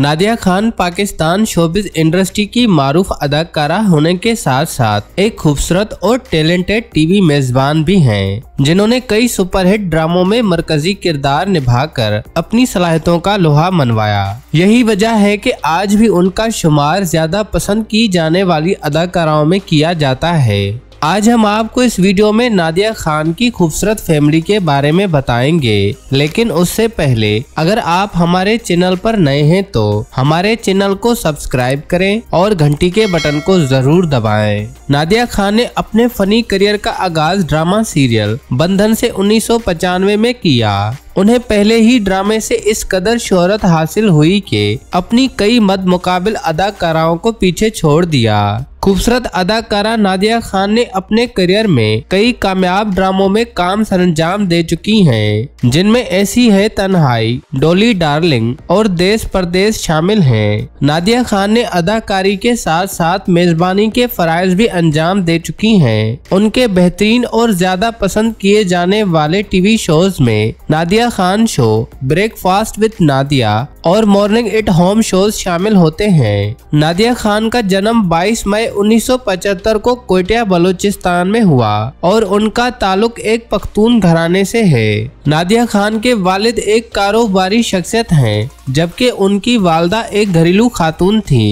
Nadia Khan Pakistan showbiz industry की मारूफ अदाकारा होने के साथ साथ एक खूबसूरत और टैलेंटेड टीवी मेजबान भी हैं, जिन्होंने कई सुपरहिट ड्रामों में मरकजी किरदार निभाकर अपनी सलाहियतों का लोहा मनवाया यही वजह है कि आज भी उनका शुमार ज्यादा पसंद की जाने वाली अदाकाराओं में किया जाता है आज हम आपको इस वीडियो में नादिया खान की खूबसूरत फैमिली के बारे में बताएंगे लेकिन उससे पहले अगर आप हमारे चैनल पर नए हैं तो हमारे चैनल को सब्सक्राइब करें और घंटी के बटन को जरूर दबाएं। नादिया खान ने अपने फनी करियर का आगाज ड्रामा सीरियल बंधन से उन्नीस में किया उन्हें पहले ही ड्रामे से इस कदर शोहरत हासिल हुई कि अपनी कई मद मुकाबल अदाकाराओं को पीछे छोड़ दिया खूबसूरत अदाकारा नादिया खान ने अपने करियर में कई कामयाब ड्रामों में काम सरंजाम दे चुकी हैं, जिनमें ऐसी है तन्हाई डोली डार्लिंग और देश परदेश शामिल हैं। नादिया खान ने अदाकारी के साथ साथ मेजबानी के फरज भी अंजाम दे चुकी हैं। उनके बेहतरीन और ज्यादा पसंद किए जाने वाले टीवी शोज में Nadia Nadia Khan show breakfast with Nadia और मॉर्निंग इट होम शोज शामिल होते हैं नादिया खान का जन्म 22 मई 1975 को कोटिया बलूचिस्तान में हुआ और उनका ताल्लुक एक पख्तून घराने से है नादिया खान के वालिद एक कारोबारी शख्सियत हैं जबकि उनकी वालदा एक घरेलू खातून थी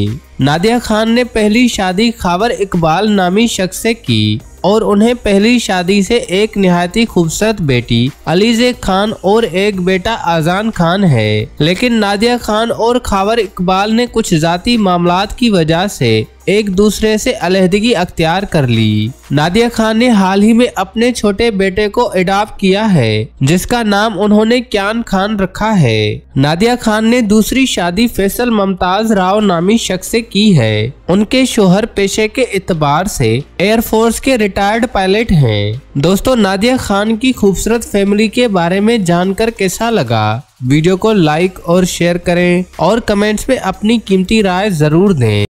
नादिया खान ने पहली शादी खावर इकबाल नामी शख्स से की और उन्हें पहली शादी से एक निहायत ही खूबसूरत बेटी अलीजे खान और एक बेटा आजान खान है लेकिन नादिया खान और खावर इकबाल ने कुछ जाति मामला की वजह से एक दूसरे से अलहदगी अख्तियार कर ली नादिया खान ने हाल ही में अपने छोटे बेटे को एडाप्ट किया है जिसका नाम उन्होंने क्यान खान रखा है नादिया खान ने दूसरी शादी फैसल मुमताज राव नामी शख्स से की है उनके शोहर पेशे के इतबार से एयरफोर्स के रिटायर्ड पायलट हैं दोस्तों नादिया खान की खूबसूरत फैमिली के बारे में जानकर कैसा लगा वीडियो को लाइक और शेयर करें और कमेंट्स में अपनी कीमती राय जरूर दें